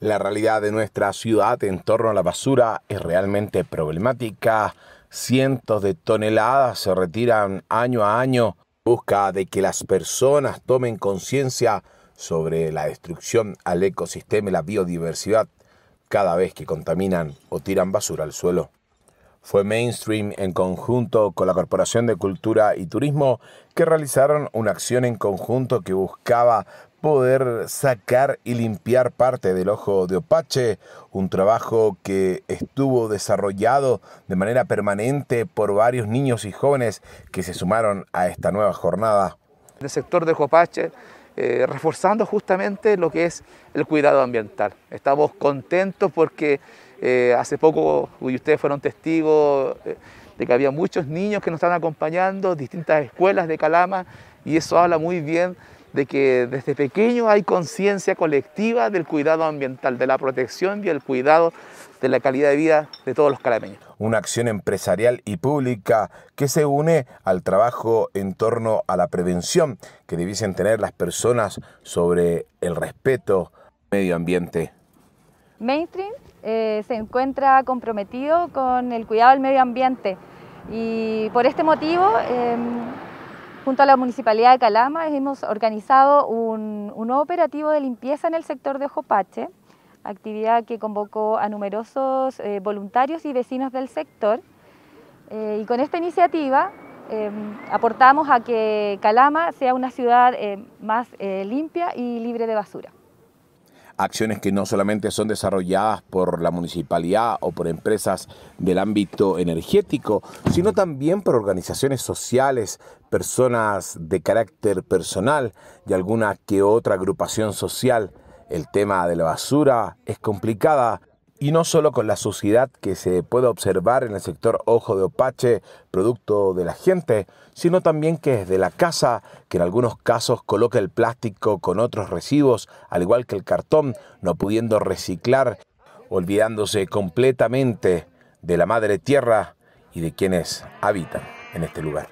La realidad de nuestra ciudad en torno a la basura es realmente problemática. Cientos de toneladas se retiran año a año busca de que las personas tomen conciencia sobre la destrucción al ecosistema y la biodiversidad cada vez que contaminan o tiran basura al suelo fue mainstream en conjunto con la Corporación de Cultura y Turismo, que realizaron una acción en conjunto que buscaba poder sacar y limpiar parte del ojo de Opache, un trabajo que estuvo desarrollado de manera permanente por varios niños y jóvenes que se sumaron a esta nueva jornada. En el sector de Opache, eh, reforzando justamente lo que es el cuidado ambiental. Estamos contentos porque eh, hace poco, y ustedes fueron testigos eh, de que había muchos niños que nos están acompañando, distintas escuelas de Calama, y eso habla muy bien de que desde pequeño hay conciencia colectiva del cuidado ambiental, de la protección y el cuidado de la calidad de vida de todos los calameños. Una acción empresarial y pública que se une al trabajo en torno a la prevención que debiesen tener las personas sobre el respeto medio ambiente mainstream eh, se encuentra comprometido con el cuidado del medio ambiente y por este motivo, em, junto a la Municipalidad de Calama, hemos organizado un, nuevo operativo de limpieza en el sector de Ojopache, actividad que convocó a numerosos eh, voluntarios y vecinos del sector. Eh, y con esta iniciativa em, aportamos a que Calama sea una ciudad más limpia y libre de basura acciones que no solamente son desarrolladas por la municipalidad o por empresas del ámbito energético, sino también por organizaciones sociales, personas de carácter personal y alguna que otra agrupación social. El tema de la basura es complicada y no solo con la suciedad que se puede observar en el sector Ojo de Opache, producto de la gente, sino también que es de la casa, que en algunos casos coloca el plástico con otros residuos, al igual que el cartón, no pudiendo reciclar, olvidándose completamente de la madre tierra y de quienes habitan en este lugar.